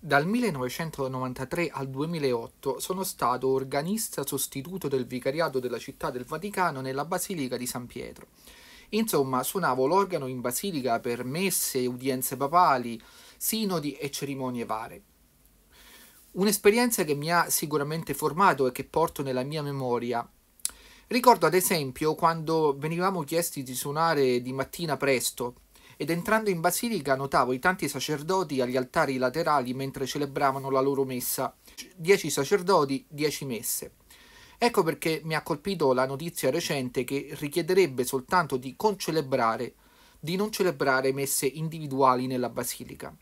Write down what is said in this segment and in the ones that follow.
Dal 1993 al 2008 sono stato organista sostituto del vicariato della città del Vaticano nella Basilica di San Pietro. Insomma, suonavo l'organo in basilica per messe, udienze papali, sinodi e cerimonie varie. Un'esperienza che mi ha sicuramente formato e che porto nella mia memoria. Ricordo ad esempio quando venivamo chiesti di suonare di mattina presto, ed entrando in basilica notavo i tanti sacerdoti agli altari laterali mentre celebravano la loro messa. Dieci sacerdoti, dieci messe. Ecco perché mi ha colpito la notizia recente che richiederebbe soltanto di concelebrare, di non celebrare messe individuali nella basilica.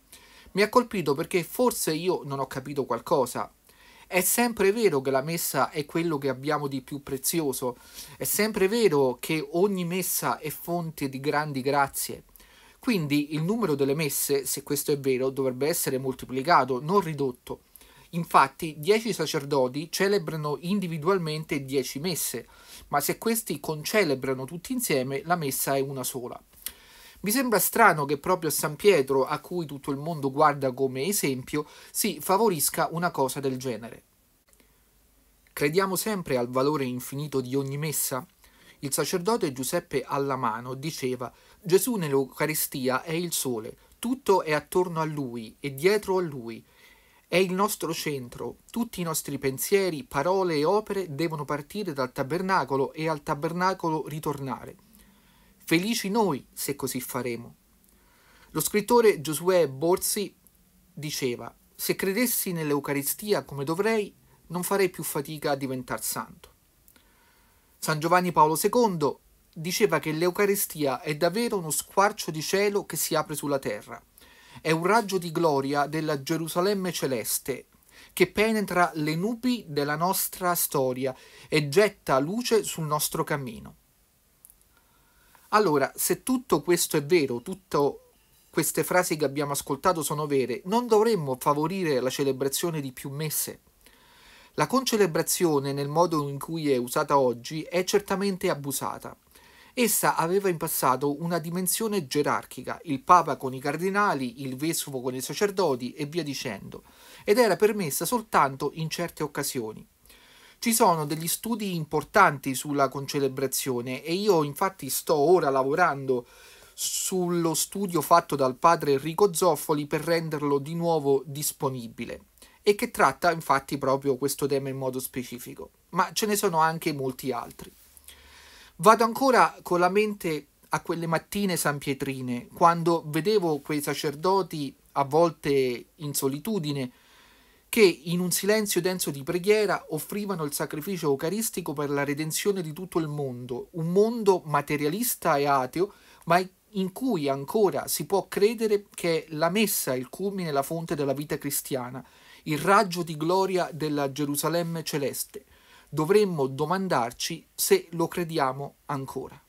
Mi ha colpito perché forse io non ho capito qualcosa. È sempre vero che la messa è quello che abbiamo di più prezioso, è sempre vero che ogni messa è fonte di grandi grazie, quindi il numero delle messe, se questo è vero, dovrebbe essere moltiplicato, non ridotto. Infatti, dieci sacerdoti celebrano individualmente dieci messe, ma se questi concelebrano tutti insieme, la messa è una sola. Mi sembra strano che proprio San Pietro, a cui tutto il mondo guarda come esempio, si favorisca una cosa del genere. Crediamo sempre al valore infinito di ogni messa? Il sacerdote Giuseppe Allamano diceva Gesù nell'Eucaristia è il sole, tutto è attorno a lui e dietro a lui. È il nostro centro, tutti i nostri pensieri, parole e opere devono partire dal tabernacolo e al tabernacolo ritornare. Felici noi se così faremo. Lo scrittore Giosuè Borsi diceva, se credessi nell'Eucaristia come dovrei, non farei più fatica a diventare santo. San Giovanni Paolo II diceva che l'Eucaristia è davvero uno squarcio di cielo che si apre sulla terra. È un raggio di gloria della Gerusalemme celeste che penetra le nubi della nostra storia e getta luce sul nostro cammino. Allora, se tutto questo è vero, tutte queste frasi che abbiamo ascoltato sono vere, non dovremmo favorire la celebrazione di più messe? La concelebrazione, nel modo in cui è usata oggi, è certamente abusata. Essa aveva in passato una dimensione gerarchica, il Papa con i cardinali, il Vescovo con i sacerdoti e via dicendo, ed era permessa soltanto in certe occasioni. Ci sono degli studi importanti sulla concelebrazione e io infatti sto ora lavorando sullo studio fatto dal padre Enrico Zoffoli per renderlo di nuovo disponibile e che tratta infatti proprio questo tema in modo specifico, ma ce ne sono anche molti altri. Vado ancora con la mente a quelle mattine sanpietrine, quando vedevo quei sacerdoti, a volte in solitudine, che in un silenzio denso di preghiera offrivano il sacrificio eucaristico per la redenzione di tutto il mondo, un mondo materialista e ateo, ma in cui ancora si può credere che la messa è il culmine e la fonte della vita cristiana il raggio di gloria della Gerusalemme celeste. Dovremmo domandarci se lo crediamo ancora.